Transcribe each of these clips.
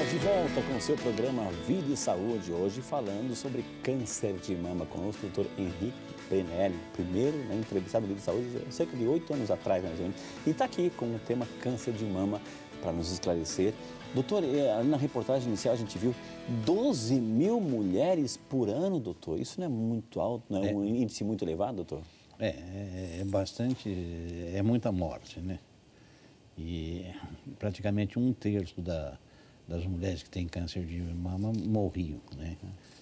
de volta com o seu programa Vida e Saúde, hoje falando sobre câncer de mama, com o doutor Henrique Brenelli, primeiro né, entrevistado do Vida e Saúde, cerca de oito anos atrás, né, gente? E está aqui com o tema câncer de mama para nos esclarecer. Doutor, eh, na reportagem inicial a gente viu 12 mil mulheres por ano, doutor. Isso não é muito alto, não é, é. um índice muito elevado, doutor? É, é, é bastante, é muita morte, né? E praticamente um terço da, das mulheres que têm câncer de mama morriam, né?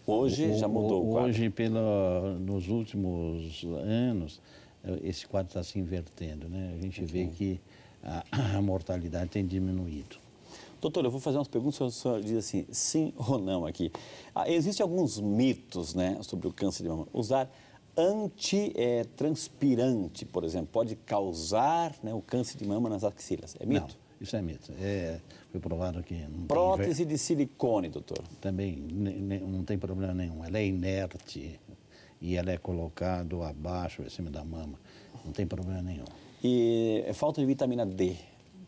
Hoje o, já mudou o, quadro? Hoje, pela, nos últimos anos, esse quadro está se invertendo, né? A gente okay. vê uhum. que a, a, mortalidade tem diminuído. Doutor, eu vou fazer umas perguntas, o senhor diz assim, sim ou não aqui. Ah, Existem alguns mitos, né, sobre o câncer de mama. Usar antitranspirante, é, por exemplo, pode causar né, o câncer de mama nas axilas. É mito? Isso é mito. É, foi provado que. Não Prótese tem... de silicone, doutor. Também não tem problema nenhum. Ela é inerte e ela é colocada abaixo, em cima da mama. Não tem problema nenhum. E é, falta de vitamina D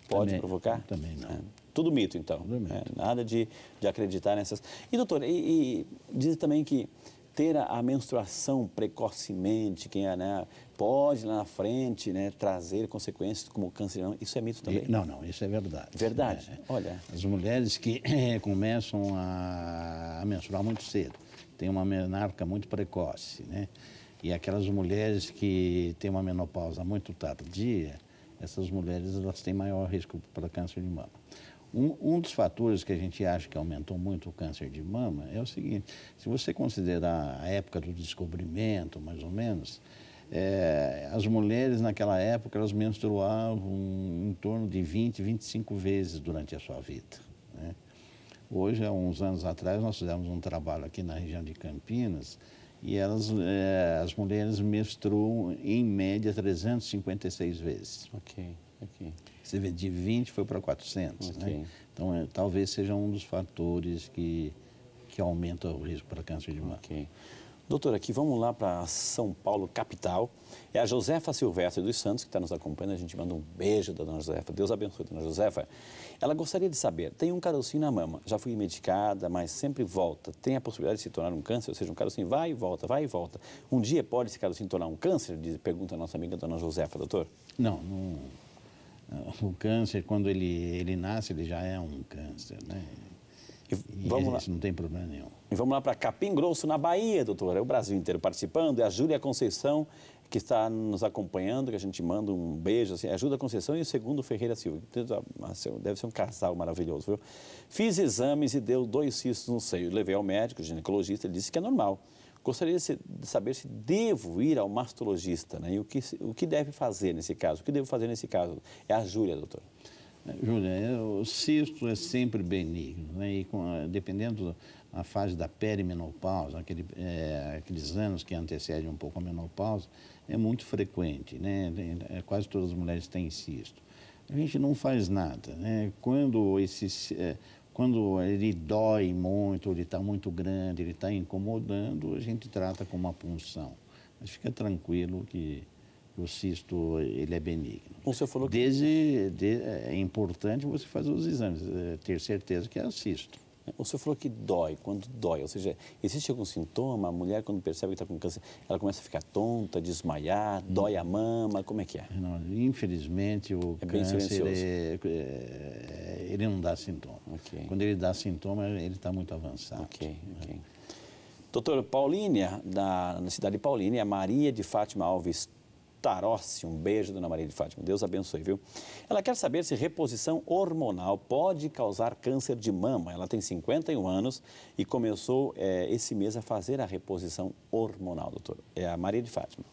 pode também, provocar? Também não. É. Tudo mito, então. Tudo mito. É, nada de, de acreditar nessas. E, doutor, e, e diz também que ter a, a menstruação precocemente, quem é, né, pode lá na frente né, trazer consequências como câncer. de mama Isso é mito também? Não, não, isso é verdade. Verdade? É, é. Olha. As mulheres que eh, começam a, a, menstruar muito cedo, têm uma menarca muito precoce, né? E aquelas mulheres que têm uma menopausa muito tardia, essas mulheres elas têm maior risco para câncer de mama. Um, um, dos fatores que a gente acha que aumentou muito o câncer de mama é o seguinte: se você considerar a época do descobrimento, mais ou menos, é, as mulheres naquela época elas menstruavam em torno de 20, 25 vezes durante a sua vida. Né? Hoje, há uns anos atrás, nós fizemos um trabalho aqui na região de Campinas e elas, é, as mulheres menstruam em média 356 vezes. Ok, ok. Você vê, de 20 foi para 400, né? okay. né? Então, é, talvez seja um dos fatores que, que aumenta o risco para câncer de mama. Okay. Doutor, aqui vamos lá para São Paulo, capital. É a Josefa Silvestre dos Santos que está nos acompanhando. A gente manda um beijo da dona Josefa. Deus abençoe, dona Josefa. Ela gostaria de saber: tem um carocinho na mama, já fui medicada, mas sempre volta. Tem a possibilidade de se tornar um câncer? Ou seja, um carocinho vai e volta, vai e volta. Um dia pode esse carocinho tornar um câncer? Pergunta a nossa amiga dona Josefa, doutor. Não, não o câncer, quando ele, ele nasce, ele já é um câncer, né? E, e isso lá. não tem problema nenhum. E vamos lá para Capim Grosso, na Bahia, doutora. É o Brasil inteiro participando. É a Júlia Conceição que está nos acompanhando, que a gente manda um beijo. Assim, ajuda é a Conceição e o segundo Ferreira Silva. Ah, deve ser um casal maravilhoso, viu? Fiz exames e deu dois cistos no seio. Levei ao médico, ginecologista, ele disse que é normal. Gostaria de saber se devo ir ao mastologista né? e o que, o que deve fazer nesse caso. O que devo fazer nesse caso? É a Júlia, doutor. É, Júlia, o cisto é sempre benigno, né? e com, dependendo da fase da perimenopausa, aquele, é, aqueles anos que antecedem um pouco a menopausa, é muito frequente, né? É, quase todas as mulheres têm cisto. A gente não faz nada, né? Quando esse, é, quando ele dói muito, ele está muito grande, ele está incomodando, a gente trata com uma punção. Mas fica tranquilo que o cisto ele é benigno. O então, senhor falou que... Desde, de, é importante você fazer os exames, é, ter certeza que é cisto. Né? O então, senhor falou que dói, quando dói, ou seja, existe algum sintoma? A mulher, quando percebe que está com câncer, ela começa a ficar tonta, desmaiar, hum. dói a mama, como é que é? Não, infelizmente, o é câncer é, ele não dá sintoma. Okay. Quando ele dá sintoma, ele está muito avançado. Ok, ok. Doutor Paulínia, da, na cidade de Paulínia, é Maria de Fátima Alves Tarossi. Um beijo, dona Maria de Fátima. Deus abençoe, viu? Ela quer saber se reposição hormonal pode causar câncer de mama. Ela tem 51 anos e começou é, esse mês a fazer a reposição hormonal, doutor. É a Maria de Fátima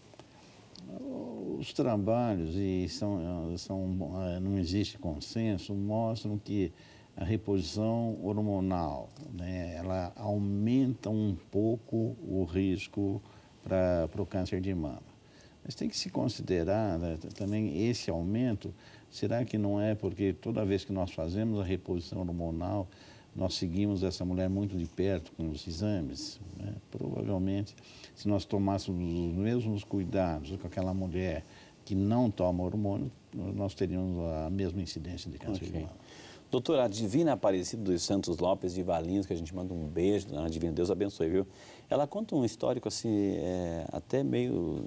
os trabalhos, e são, são, eh, não existe consenso, mostram que a reposição hormonal né, ela aumenta um pouco o risco para o câncer de mama. Mas tem que se considerar né, também esse aumento. Será que não é porque toda vez que nós fazemos a reposição hormonal, nós seguimos essa mulher muito de perto com os exames. Né? Provavelmente, se nós tomássemos os mesmos cuidados com aquela mulher que não toma hormônio, nós teríamos a mesma incidência de câncer okay. de mama. Doutora, a Divina Aparecida dos Santos Lopes de Valinhos, que a gente manda um beijo, a Divina, Deus abençoe, viu? Ela conta um histórico, assim, é, até meio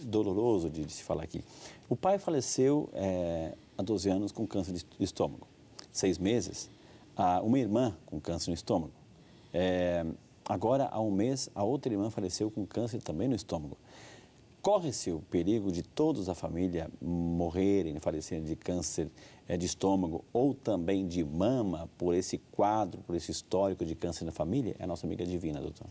é, doloroso de, de, se falar aqui. O pai faleceu é, há 12 anos com câncer de estômago. Seis meses, a uma irmã com câncer no estômago. É, agora, há um mês, a outra irmã faleceu com câncer também no estômago. Corre-se o perigo de todos a família morrerem, falecerem de câncer é, de estômago ou também de mama por esse quadro, por esse histórico de câncer na família? É a nossa amiga divina, doutor.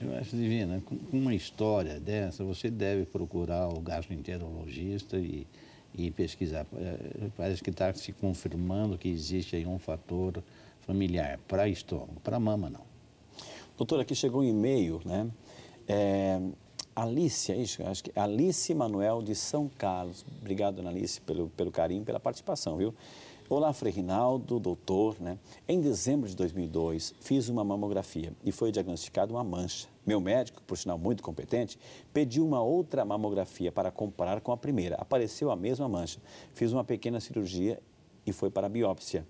Eu acho divina. Com uma história dessa, você deve procurar o gastroenterologista e e pesquisar. Eh, parece que está se confirmando que existe aí um fator familiar para estômago, para mama não. Doutora, aqui chegou um e-mail, né? Eh, é, Alice, isso, acho que Alice Manuel de São Carlos. Obrigado, Ana Alice, pelo, pelo carinho, pela participação, viu? Olá, Frei Rinaldo, doutor, né? Em dezembro de 2002, fiz uma mamografia e foi diagnosticada uma mancha. Meu médico, por sinal muito competente, pediu uma outra mamografia para comparar com a primeira. Apareceu a mesma mancha. Fiz uma pequena cirurgia e foi para a biópsia.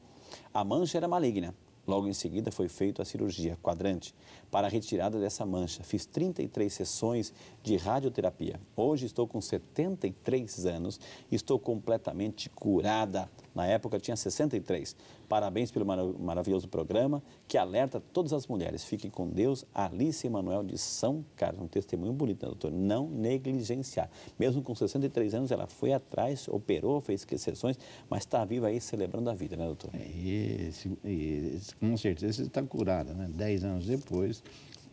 A mancha era maligna, Logo em seguida foi feita a cirurgia quadrante para a retirada dessa mancha. Fiz 33 sessões de radioterapia. Hoje estou com 73 anos, estou completamente curada. Na época tinha 63, Parabéns pelo maravilhoso programa que alerta todas as mulheres. Fiquem com Deus. Alice Emanuel de São Carlos. Um testemunho bonito, né, doutor? Não negligenciar. Mesmo com 63 anos, ela foi atrás, operou, fez exceções, mas está viva aí celebrando a vida, né, doutor? É, esse, esse, com certeza você está curada, né? Dez anos depois,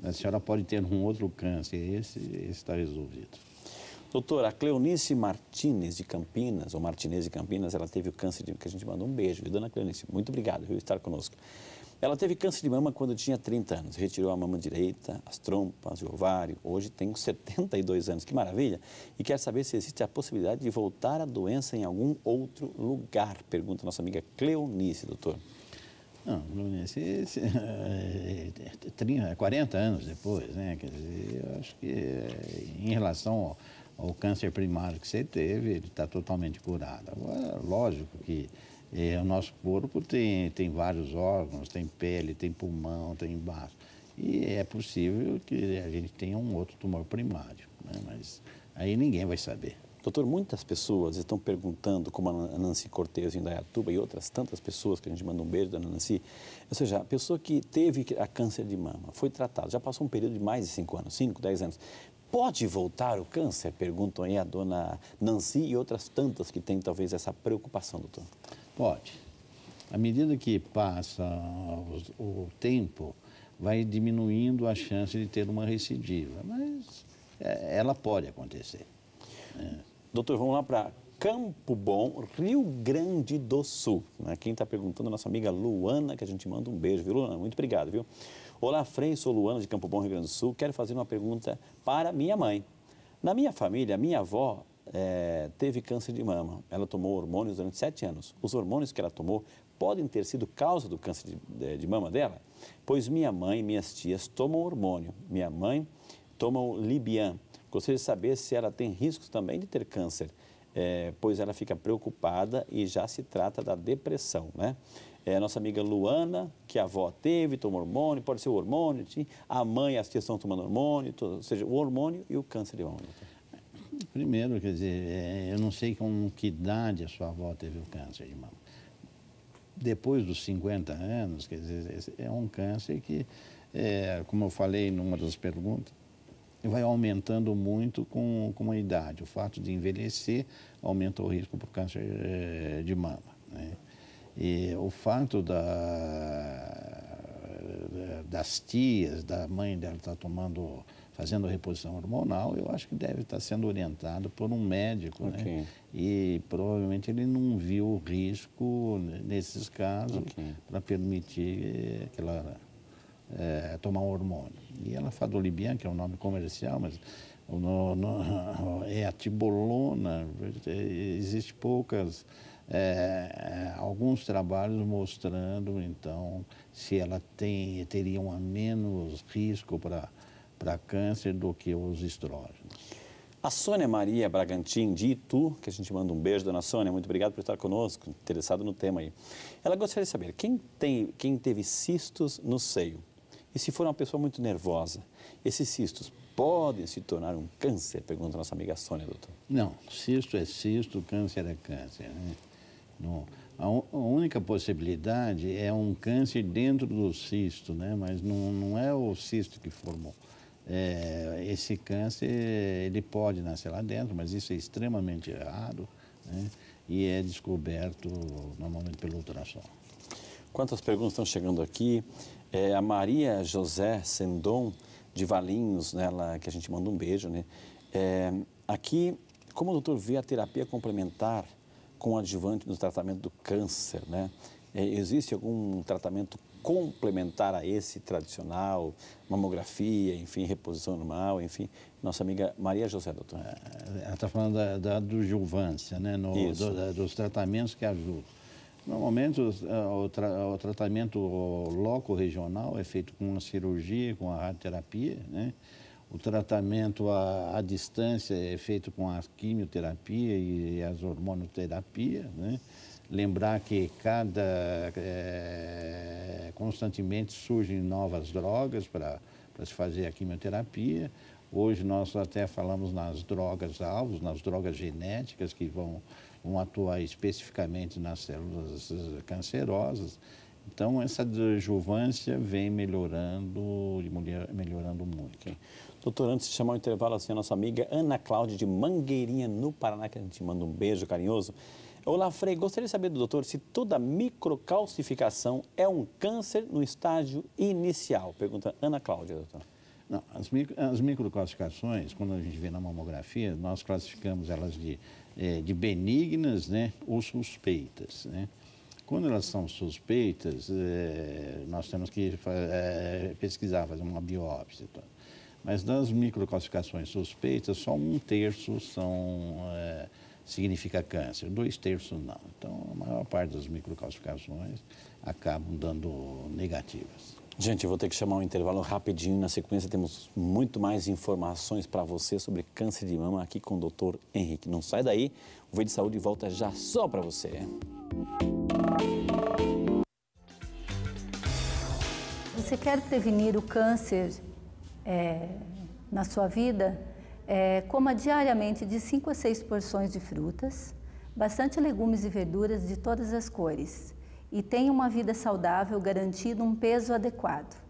a senhora pode ter um outro câncer. Esse está resolvido. Doutora, a Cleonice Martinez de Campinas, ou Martinez de Campinas, ela teve o câncer de que a gente mandou um beijo. E, dona Cleonice, muito obrigado por estar conosco. Ela teve câncer de mama quando tinha 30 anos, retirou a mama direita, as trompas, o ovário. Hoje tem 72 anos, que maravilha! E quer saber se existe a possibilidade de voltar a doença em algum outro lugar? Pergunta nossa amiga Cleonice, doutor. Não, Fluminense, 30, 40 anos depois, né? Quer dizer, eu acho que é, em relação o câncer primário que você teve, ele está totalmente curado. Agora, lógico que é, o nosso corpo tem, tem vários órgãos, tem pele, tem pulmão, tem baço. E é possível que a gente tenha um outro tumor primário, né? mas aí ninguém vai saber. Doutor, muitas pessoas estão perguntando, como a Nancy Cortez em Dayatuba e outras tantas pessoas que a gente manda um beijo da Nancy, ou seja, a pessoa que teve a câncer de mama, foi tratada, já passou um período de mais de 5 anos, 5, 10 anos, Pode voltar o câncer? Perguntam aí a dona Nancy e outras tantas que têm talvez essa preocupação, doutor. Pode. À medida que passa o, tempo, vai diminuindo a chance de ter uma recidiva, mas é, ela pode acontecer. É. Doutor, vamos lá para Campo Bom, Rio Grande do Sul. Né? Quem está perguntando é a nossa amiga Luana, que a gente manda um beijo, viu, Luana? Muito obrigado, viu? Olá, Frei, sou Luana de Campo Bom, Rio Grande do Sul. Quero fazer uma pergunta para minha mãe. Na minha família, minha avó é, teve câncer de mama. Ela tomou hormônios durante sete anos. Os hormônios que ela tomou podem ter sido causa do câncer de, de, de mama dela? Pois minha mãe e minhas tias tomam hormônio. Minha mãe toma o Libian. Gostaria de saber se ela tem riscos também de ter câncer, é, pois ela fica preocupada e já se trata da depressão, né? É, a nossa amiga Luana, que a avó teve, tomou hormônio, pode ser o hormônio, a mãe as tias estão tomando hormônio, ou seja, o hormônio e o câncer de mama. Primeiro, quer dizer, é, eu não sei com que idade a sua avó teve o câncer de mama. Depois dos 50 anos, quer dizer, é um câncer que, é, como eu falei numa das perguntas, vai aumentando muito com, com a idade. O fato de envelhecer aumenta o risco para o câncer é, de mama. Né? E o fato da, das tias, da mãe dela estar tá tomando, fazendo reposição hormonal, eu acho que deve estar tá sendo orientado por um médico, né? okay. né? E provavelmente ele não viu o risco nesses casos okay. para permitir eh, que ela é, tomar um hormônio. E ela fala do Libian que é um nome comercial, mas no, no, é a tibolona, eh, existe poucas é, é, alguns trabalhos mostrando, então, se ela tem, teria um menos risco para câncer do que os estrógenos. A Sônia Maria Bragantin, de Itu, que a gente manda um beijo, dona Sônia, muito obrigado por estar conosco, interessado no tema aí. Ela gostaria de saber, quem, tem, quem teve cistos no seio e se for uma pessoa muito nervosa, esses cistos podem se tornar um câncer? Pergunta a nossa amiga Sônia, doutor. Não, cisto é cisto, câncer é câncer. Né? Não. A, a, única possibilidade é um câncer dentro do cisto, né? mas não, não é o cisto que formou. É, esse câncer ele pode nascer lá dentro, mas isso é extremamente raro né? e é descoberto normalmente pelo ultrassom. Quantas perguntas estão chegando aqui? É, a Maria José Sendon, de Valinhos, né, ela, que a gente manda um beijo, né? É, aqui, como o doutor vê a terapia complementar com adjuvante no tratamento do câncer, né? É, existe algum tratamento complementar a esse tradicional, mamografia, enfim, reposição normal, enfim. Nossa amiga Maria José, doutor. É, é, ela está falando da, da adjuvância, né? No, do, da, dos tratamentos que ajudam. Normalmente, o, tra, o tratamento loco-regional é feito com uma cirurgia, com a radioterapia, né? O tratamento à, à distância é feito com a quimioterapia e, e as hormonoterapias, né? Lembrar que cada é, constantemente surgem novas drogas para se fazer a quimioterapia. Hoje nós até falamos nas drogas alvos, nas drogas genéticas que vão, vão atuar especificamente nas células eh, cancerosas. Então essa adjuvância vem melhorando e melhorando muito. Doutor, antes de chamar o intervalo, assim, a nossa amiga Ana Cláudia de Mangueirinha, no Paraná, que a gente manda um beijo carinhoso. Olá, Frei, gostaria de saber do doutor se toda microcalcificação é um câncer no estágio inicial. Pergunta Ana Cláudia, doutor. Não, as, micro, as microcalcificações, quando a gente vê na mamografia, nós classificamos elas de, é, de benignas né, ou suspeitas. Né? Quando elas são suspeitas, é, nós temos que é, pesquisar, fazer uma biópsia. Então. Mas das microcalcificações suspeitas, só um terço são, é, significa câncer, dois terços não. Então, a maior parte das microcalcificações acabam dando negativas. Gente, eu vou ter que chamar um intervalo rapidinho. Na sequência, temos muito mais informações para você sobre câncer de mama aqui com o Dr. Henrique. Não sai daí, o Vídeo de Saúde volta já só para você. Você quer prevenir o câncer é, na sua vida, é, coma diariamente de 5 a 6 porções de frutas, bastante legumes e verduras de todas as cores e tenha uma vida saudável garantindo um peso adequado.